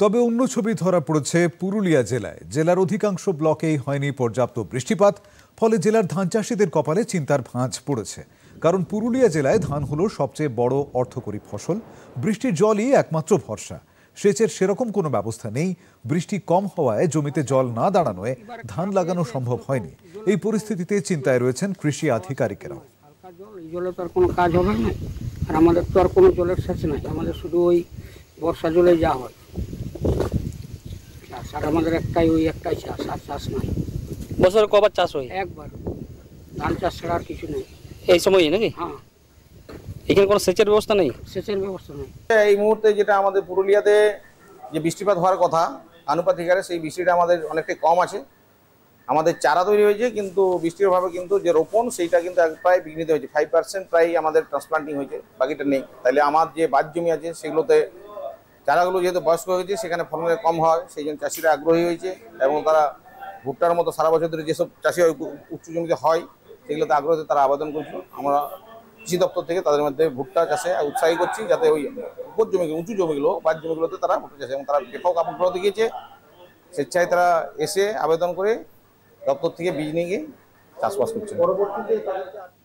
তবে অন্য ছবি ধরা পড়েছে পুরুলিয়া জেলায় জেলার অধিকাংশ ব্লকেই হয়নি পর্যাপ্ত বৃষ্টিপাত ফলে জেলার ধান চাষিদের কপালে চিন্তার ভাঁজ পড়েছে কারণ পুরুলিয়া জেলায় ধান হলো সবচেয়ে বড় অর্থকরী ফসল বৃষ্টির জলই একমাত্র ভরসা সেচের সেরকম কোনো ব্যবস্থা নেই বৃষ্টি কম হওয়ায় জমিতে জল না দাঁড়ানোয় ধান লাগানো সম্ভব হয়নি এই পরিস্থিতিতে চিন্তায় রয়েছেন কৃষি আধিকারিকেরাও কাজ হবে না আর আমাদের তো আর কোনো জলের সেচ নাই আমাদের শুধু ওই বর্ষা জলে যা হয় আর আমাদের একটাই ওই একটাই চাষ আর চাষ নাই বছরে কবার চাষ হয় একবার ধান চাষ ছাড়া আর কিছু নেই এই সময় নাকি হ্যাঁ এখানে কোনো সেচের ব্যবস্থা নেই সেচের ব্যবস্থা নেই এই মুহূর্তে যেটা আমাদের পুরুলিয়াতে যে বৃষ্টিপাত হওয়ার কথা আনুপাতিক হারে সেই বৃষ্টিটা আমাদের অনেকটাই কম আছে আমাদের চারা তৈরি হয়েছে কিন্তু বৃষ্টির অভাবে কিন্তু যে রোপণ সেইটা কিন্তু প্রায় বিঘ্নিত হয়েছে ফাইভ পার্সেন্ট প্রায় আমাদের ট্রান্সপ্লান্টিং হয়েছে বাকিটা নেই তাহলে আমার যে বাদ জমি আছে সেগুলোতে চারাগুলো যেহেতু বয়স্ক হয়েছে সেখানে ফলনের কম হয় সেই জন্য চাষিরা আগ্রহী হয়েছে এবং তারা ভুট্টার মতো সারা বছর ধরে যেসব চাষি উচ্চ জমিতে হয় সেগুলোতে আগ্রহতে তারা আবেদন করছে আমরা কৃষি দপ্তর থেকে তাদের মধ্যে ভুট্টা চাষে উৎসাহী করছি যাতে ওই উপর জমিগুলো উঁচু জমিগুলো বা জমিগুলোতে তারা ভুট্টা চাষে এবং তারা ব্যাপক আগ্রহ দেখিয়েছে স্বেচ্ছায় তারা এসে আবেদন করে দপ্তর থেকে বীজ নিয়ে গিয়ে চাষবাস করছে পরবর্তীতে